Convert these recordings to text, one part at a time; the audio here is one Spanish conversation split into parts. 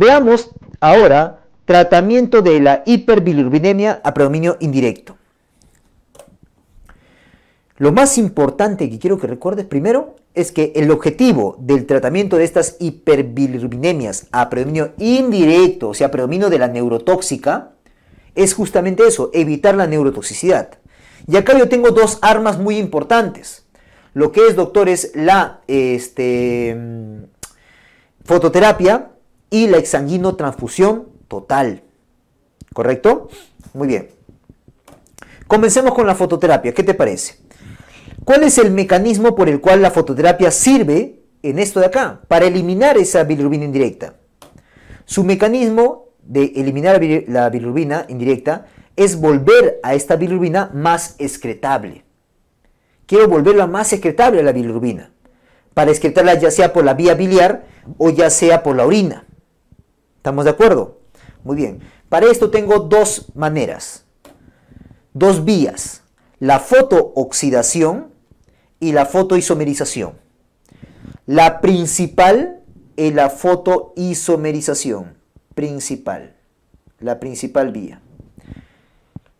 Veamos ahora tratamiento de la hiperbilirubinemia a predominio indirecto. Lo más importante que quiero que recuerdes primero es que el objetivo del tratamiento de estas hiperbilirubinemias a predominio indirecto, o sea, predominio de la neurotóxica, es justamente eso, evitar la neurotoxicidad. Y acá yo tengo dos armas muy importantes. Lo que es, doctor, es la este, mm, fototerapia y la exanguinotransfusión total. ¿Correcto? Muy bien. Comencemos con la fototerapia. ¿Qué te parece? ¿Cuál es el mecanismo por el cual la fototerapia sirve en esto de acá? Para eliminar esa bilirrubina indirecta. Su mecanismo de eliminar la bilirrubina indirecta es volver a esta bilirrubina más excretable. Quiero volverla más excretable la bilirrubina, para excretarla ya sea por la vía biliar o ya sea por la orina. ¿Estamos de acuerdo? Muy bien. Para esto tengo dos maneras, dos vías, la fotooxidación y la fotoisomerización. La principal es la fotoisomerización, principal, la principal vía,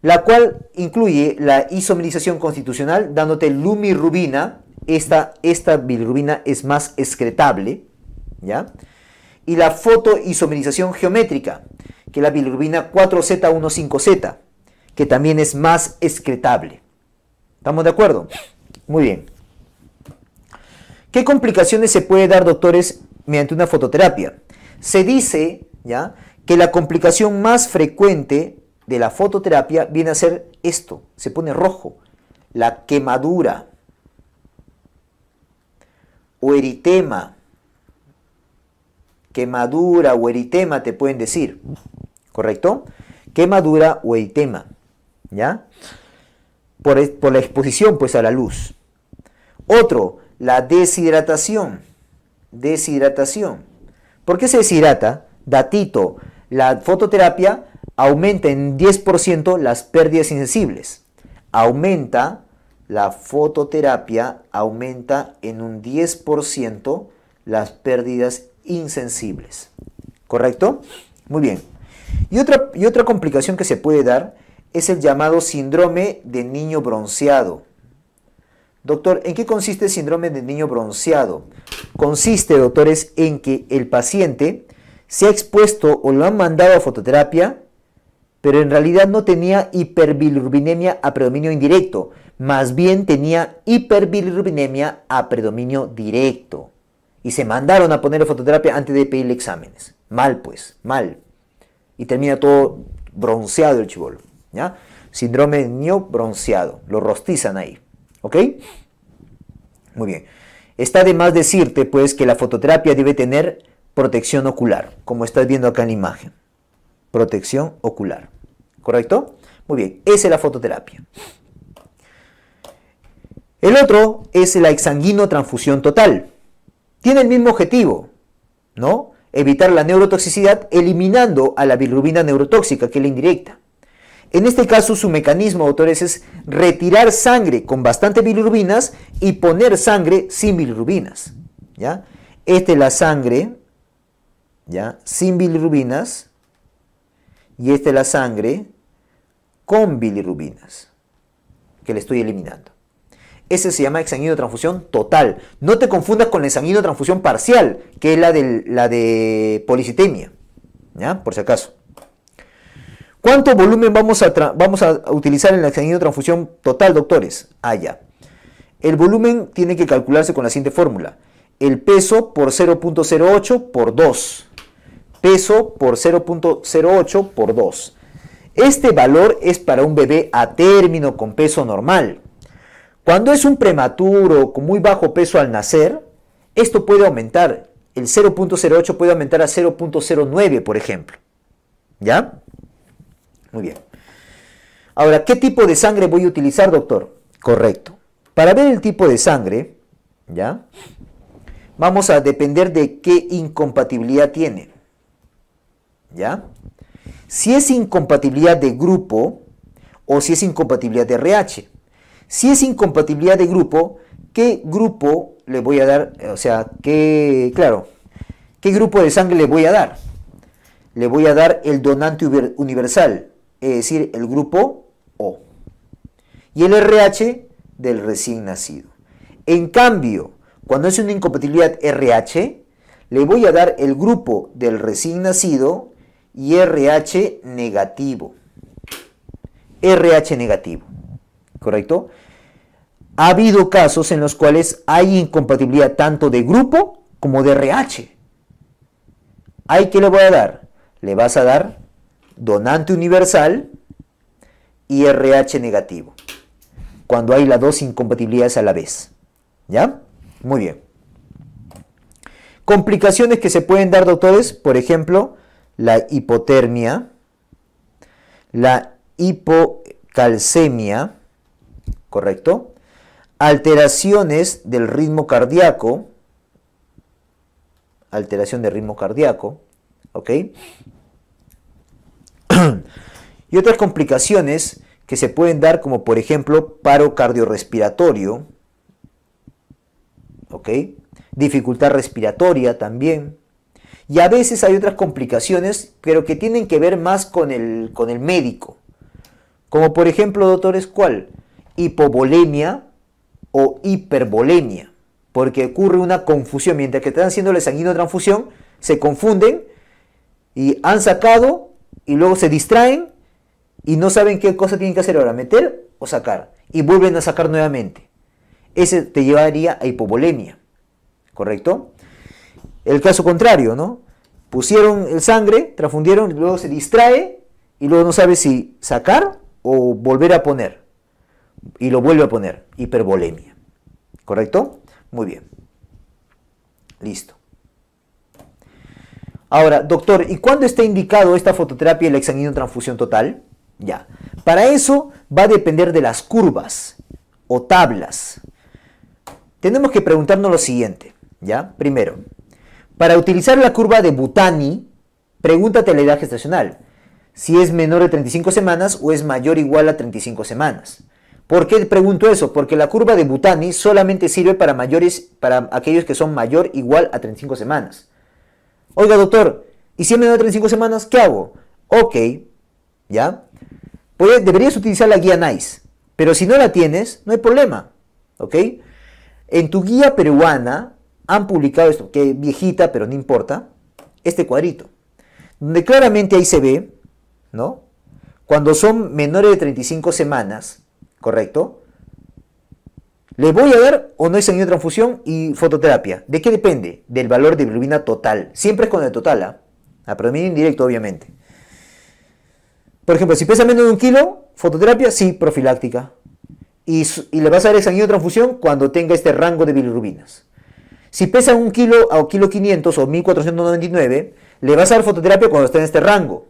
la cual incluye la isomerización constitucional dándote lumirubina, esta, esta bilirrubina es más excretable, ¿ya? y la fotoisomerización geométrica, que es la bilirubina 4Z15Z, que también es más excretable. ¿Estamos de acuerdo? Muy bien. ¿Qué complicaciones se puede dar, doctores, mediante una fototerapia? Se dice ¿ya? que la complicación más frecuente de la fototerapia viene a ser esto, se pone rojo, la quemadura o eritema quemadura o eritema te pueden decir, ¿correcto? Quemadura o eritema, ¿ya? Por, la exposición pues a la luz. Otro, la deshidratación. Deshidratación. ¿Por qué se deshidrata? Datito, la fototerapia aumenta en 10% las pérdidas insensibles. Aumenta, la fototerapia aumenta en un 10% las pérdidas insensibles. ¿Correcto? Muy bien. Y otra, y otra complicación que se puede dar es el llamado síndrome de niño bronceado. Doctor, ¿en qué consiste el síndrome de niño bronceado? Consiste, doctores, en que el paciente se ha expuesto o lo han mandado a fototerapia, pero en realidad no tenía hiperbilirubinemia a predominio indirecto, más bien tenía hiperbilirubinemia a predominio directo y se mandaron a poner fototerapia antes de pedirle exámenes. Mal, pues, mal. Y termina todo bronceado el chivolo, ¿ya? Síndrome de bronceado, lo rostizan ahí, ¿ok? Muy bien. Está de más decirte, pues, que la fototerapia debe tener protección ocular, como estás viendo acá en la imagen. Protección ocular, ¿correcto? Muy bien, esa es la fototerapia. El otro es la exanguino transfusión total tiene el mismo objetivo, ¿no? Evitar la neurotoxicidad eliminando a la bilirrubina neurotóxica, que es la indirecta. En este caso, su mecanismo, autores, es retirar sangre con bastante bilirrubinas y poner sangre sin bilirrubinas. ¿ya? Esta es la sangre ¿ya? sin bilirrubinas y esta es la sangre con bilirrubinas que le estoy eliminando. Ese se llama de transfusión total. No te confundas con el de transfusión parcial, que es la, de, la de policitemia, ¿ya? por si acaso. ¿Cuánto volumen vamos a, vamos a utilizar en la transfusión total, doctores? Ah, El volumen tiene que calcularse con la siguiente fórmula. El peso por 0.08 por 2. Peso por 0.08 por 2. Este valor es para un bebé a término con peso normal. Cuando es un prematuro con muy bajo peso al nacer, esto puede aumentar. El 0.08 puede aumentar a 0.09, por ejemplo. ¿Ya? Muy bien. Ahora, ¿qué tipo de sangre voy a utilizar, doctor? Correcto. Para ver el tipo de sangre, ¿ya? Vamos a depender de qué incompatibilidad tiene. ¿Ya? Si es incompatibilidad de grupo o si es incompatibilidad de RH. Si es incompatibilidad de grupo, ¿qué grupo le voy a dar? O sea, ¿qué, claro, ¿qué grupo de sangre le voy a dar? Le voy a dar el donante universal, es decir, el grupo O. Y el RH del recién nacido. En cambio, cuando es una incompatibilidad RH, le voy a dar el grupo del recién nacido y RH negativo. RH negativo. ¿correcto? Ha habido casos en los cuales hay incompatibilidad tanto de grupo como de RH. ¿Ahí qué le voy a dar? Le vas a dar donante universal y RH negativo. Cuando hay las dos incompatibilidades a la vez. ¿Ya? Muy bien. Complicaciones que se pueden dar, doctores, por ejemplo, la hipotermia, la hipocalcemia, ¿correcto? Alteraciones del ritmo cardíaco, alteración del ritmo cardíaco, ¿ok? y otras complicaciones que se pueden dar como por ejemplo paro cardiorrespiratorio, ¿ok? Dificultad respiratoria también. Y a veces hay otras complicaciones, pero que tienen que ver más con el, con el médico. Como por ejemplo, doctores, ¿cuál? hipovolemia o hipervolemia, porque ocurre una confusión. Mientras que están haciendo la transfusión, se confunden y han sacado y luego se distraen y no saben qué cosa tienen que hacer ahora, meter o sacar, y vuelven a sacar nuevamente. Ese te llevaría a hipovolemia, ¿correcto? El caso contrario, ¿no? Pusieron el sangre, transfundieron, luego se distrae y luego no sabe si sacar o volver a poner y lo vuelve a poner, hiperbolemia. ¿Correcto? Muy bien. Listo. Ahora, doctor, ¿y cuándo está indicado esta fototerapia y la transfusión total? Ya. Para eso va a depender de las curvas o tablas. Tenemos que preguntarnos lo siguiente, ¿ya? Primero, para utilizar la curva de Butani, pregúntate la edad gestacional, si es menor de 35 semanas o es mayor o igual a 35 semanas. ¿Por qué pregunto eso? Porque la curva de Butani solamente sirve para mayores, para aquellos que son mayor igual a 35 semanas. Oiga, doctor, ¿y si es menor 35 semanas, qué hago? Ok, ¿ya? Pues deberías utilizar la guía NICE, pero si no la tienes, no hay problema, ¿ok? En tu guía peruana han publicado esto, que viejita, pero no importa, este cuadrito, donde claramente ahí se ve, ¿no? Cuando son menores de 35 semanas, ¿correcto? ¿Le voy a dar o no es de transfusión y fototerapia? ¿De qué depende? Del valor de bilirrubina total. Siempre es con el total, ¿ah? A ah, predominio indirecto, obviamente. Por ejemplo, si pesa menos de un kilo, fototerapia sí, profiláctica. Y, le vas a dar de transfusión cuando tenga este rango de bilirubinas. Si pesa un kilo a kilo 500 o 1499, le vas a dar fototerapia cuando está en este rango.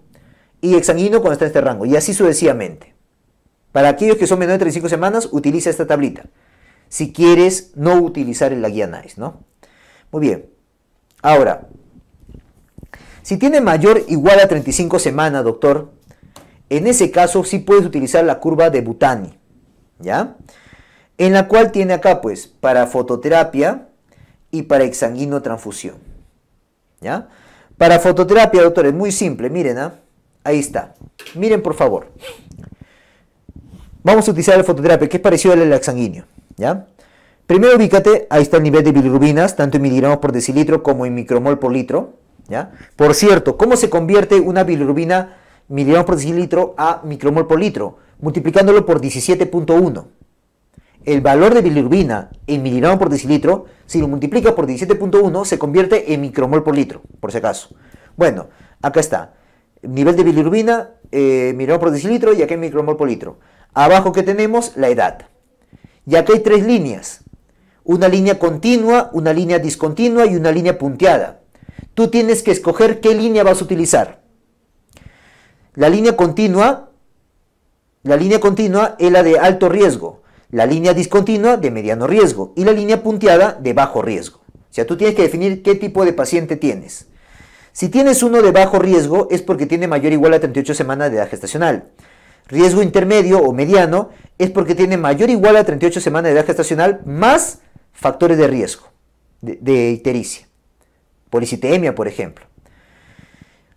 Y exanguino cuando está en este rango. Y así sucesivamente. Para aquellos que son menores de 35 semanas, utiliza esta tablita. Si quieres no utilizar la guía NICE, ¿no? Muy bien. Ahora, si tiene mayor igual a 35 semanas, doctor, en ese caso sí puedes utilizar la curva de Butani, ¿ya? En la cual tiene acá, pues, para fototerapia y para transfusión. ¿ya? Para fototerapia, doctor, es muy simple, miren, ¿ah? Ahí está. Miren, por favor. Vamos a utilizar el fototerapia, que es parecido al lac sanguíneo. ¿ya? Primero ubícate, ahí está el nivel de bilirubinas, tanto en miligramos por decilitro como en micromol por litro. ¿ya? Por cierto, ¿cómo se convierte una bilirubina miligramos por decilitro a micromol por litro? Multiplicándolo por 17.1. El valor de bilirubina en miligramos por decilitro, si lo multiplica por 17.1, se convierte en micromol por litro, por si acaso. Bueno, acá está. Nivel de bilirubina eh, miligramos por decilitro y acá en micromol por litro. Abajo que tenemos la edad. Y acá hay tres líneas. Una línea continua, una línea discontinua y una línea punteada. Tú tienes que escoger qué línea vas a utilizar. La línea continua, la línea continua es la de alto riesgo, la línea discontinua de mediano riesgo y la línea punteada de bajo riesgo. O sea, tú tienes que definir qué tipo de paciente tienes. Si tienes uno de bajo riesgo es porque tiene mayor o igual a 38 semanas de edad gestacional riesgo intermedio o mediano es porque tiene mayor o igual a 38 semanas de edad gestacional más factores de riesgo de, de ictericia, por ejemplo.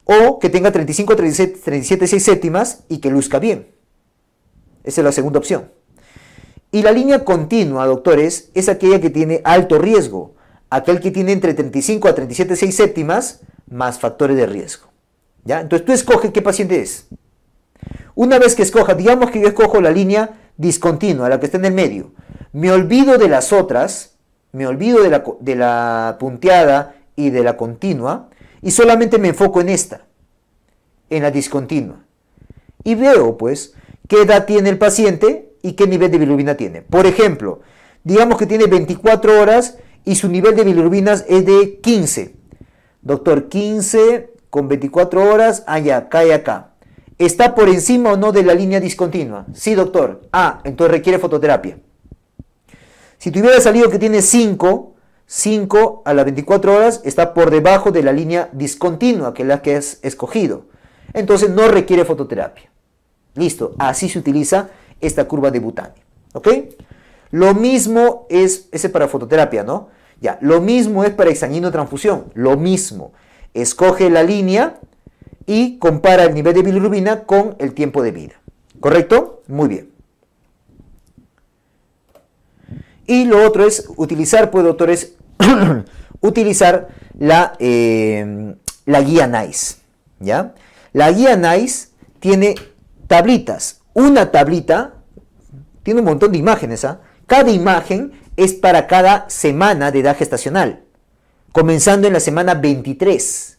O que tenga 35 a 37 6 séptimas y que luzca bien. Esa es la segunda opción. Y la línea continua, doctores, es aquella que tiene alto riesgo, aquel que tiene entre 35 a 37 6 séptimas más factores de riesgo. ¿Ya? Entonces tú escoges qué paciente es. Una vez que escoja, digamos que yo escojo la línea discontinua, la que está en el medio, me olvido de las otras, me olvido de la, punteada y de la continua, y solamente me enfoco en esta, en la discontinua. Y veo, pues, qué edad tiene el paciente y qué nivel de bilirubina tiene. Por ejemplo, digamos que tiene 24 horas y su nivel de bilirubinas es de 15. Doctor, 15 con 24 horas, allá, ah, y acá. ¿Está por encima o no de la línea discontinua? Sí, doctor. Ah, entonces requiere fototerapia. Si tuviera salido que tiene 5, 5 a las 24 horas está por debajo de la línea discontinua, que es la que has escogido. Entonces no requiere fototerapia. Listo, así se utiliza esta curva de Butani. ¿Ok? Lo mismo es, ese para fototerapia, ¿no? Ya, lo mismo es para exanguino transfusión, lo mismo. Escoge la línea, y compara el nivel de bilirrubina con el tiempo de vida. ¿Correcto? Muy bien. Y lo otro es utilizar, pues doctores, utilizar la, eh, la guía NICE. ¿Ya? La guía NICE tiene tablitas. Una tablita tiene un montón de imágenes. ¿ah? Cada imagen es para cada semana de edad gestacional, comenzando en la semana 23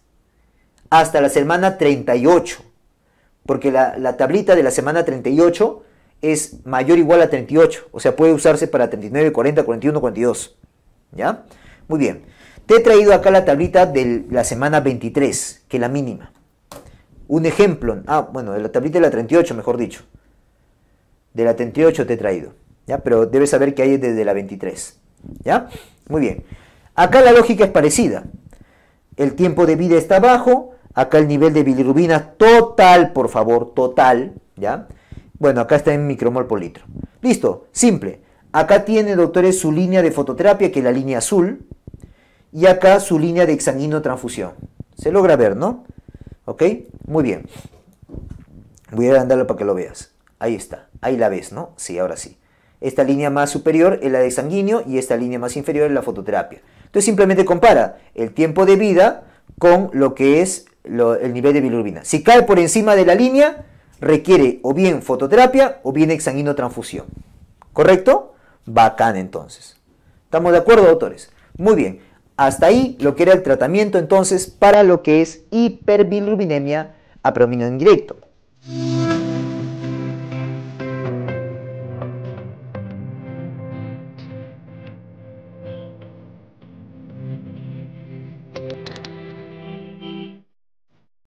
hasta la semana 38, porque la, tablita de la semana 38 es mayor o igual a 38, o sea, puede usarse para 39, 40, 41, 42. ¿Ya? Muy bien. Te he traído acá la tablita de la semana 23, que es la mínima. Un ejemplo, ah, bueno, de la tablita de la 38, mejor dicho. De la 38 te he traído, ¿ya? Pero debes saber que hay desde la 23, ¿ya? Muy bien. Acá la lógica es parecida. El tiempo de vida está abajo, Acá el nivel de bilirrubina total, por favor, total, ¿ya? Bueno, acá está en micromol por litro. Listo, simple. Acá tiene, doctores, su línea de fototerapia, que es la línea azul, y acá su línea de exanguino transfusión. Se logra ver, ¿no? ¿Ok? Muy bien. Voy a agrandarlo para que lo veas. Ahí está. Ahí la ves, ¿no? Sí, ahora sí. Esta línea más superior es la de sanguíneo y esta línea más inferior es la fototerapia. Entonces simplemente compara el tiempo de vida con lo que es el nivel de bilirrubina. Si cae por encima de la línea, requiere o bien fototerapia o bien exanguino-transfusión. ¿Correcto? Bacán entonces. ¿Estamos de acuerdo, doctores? Muy bien. Hasta ahí lo que era el tratamiento entonces para lo que es hiperbilirrubinemia a predominio indirecto.